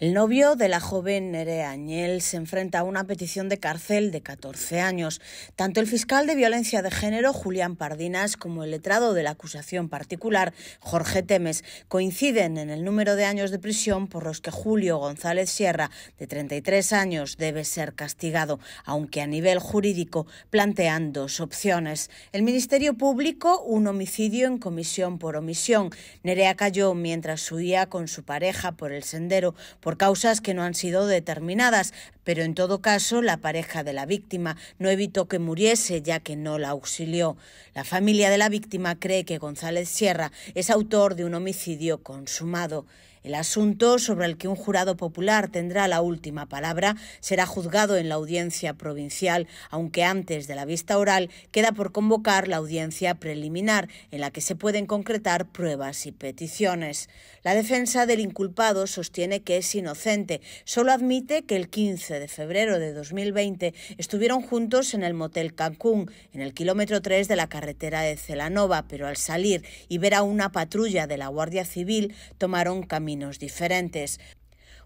El novio de la joven Nerea Añel se enfrenta a una petición de cárcel de 14 años. Tanto el fiscal de violencia de género, Julián Pardinas, como el letrado de la acusación particular, Jorge Temes, coinciden en el número de años de prisión por los que Julio González Sierra, de 33 años, debe ser castigado, aunque a nivel jurídico plantean dos opciones. El Ministerio Público, un homicidio en comisión por omisión. Nerea cayó mientras huía con su pareja por el sendero por causas que no han sido determinadas, pero en todo caso la pareja de la víctima no evitó que muriese ya que no la auxilió. La familia de la víctima cree que González Sierra es autor de un homicidio consumado. El asunto sobre el que un jurado popular tendrá la última palabra será juzgado en la audiencia provincial, aunque antes de la vista oral queda por convocar la audiencia preliminar, en la que se pueden concretar pruebas y peticiones. La defensa del inculpado sostiene que es inocente. Solo admite que el 15 de febrero de 2020 estuvieron juntos en el motel Cancún, en el kilómetro 3 de la carretera de Celanova, pero al salir y ver a una patrulla de la Guardia Civil tomaron camino diferentes.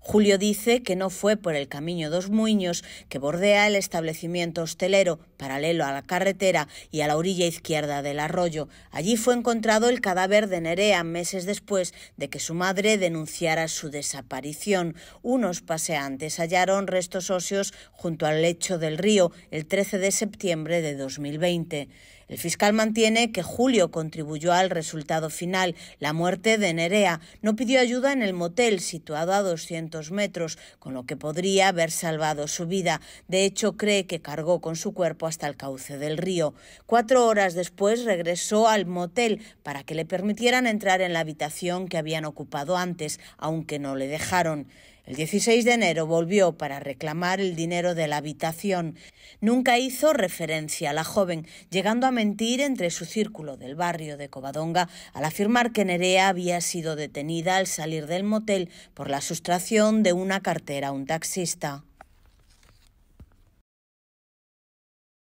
Julio dice que no fue por el Camino dos Muños, que bordea el establecimiento hostelero paralelo a la carretera y a la orilla izquierda del arroyo. Allí fue encontrado el cadáver de Nerea meses después de que su madre denunciara su desaparición. Unos paseantes hallaron restos óseos junto al lecho del río el 13 de septiembre de 2020. El fiscal mantiene que Julio contribuyó al resultado final, la muerte de Nerea. No pidió ayuda en el motel situado a 200 metros, con lo que podría haber salvado su vida. De hecho, cree que cargó con su cuerpo hasta el cauce del río. Cuatro horas después regresó al motel para que le permitieran entrar en la habitación que habían ocupado antes, aunque no le dejaron. El 16 de enero volvió para reclamar el dinero de la habitación. Nunca hizo referencia a la joven, llegando a mentir entre su círculo del barrio de Covadonga al afirmar que Nerea había sido detenida al salir del motel por la sustracción de una cartera a un taxista.